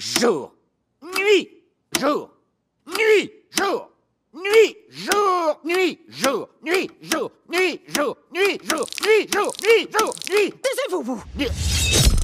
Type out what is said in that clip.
jour, nuit, jour, nuit, jour, nuit, jour, nuit, jour, nuit, jour, nuit, jour, nuit, jour, nuit, jour, nuit, jour, nuit, jour, nuit. Taisez-vous, vous.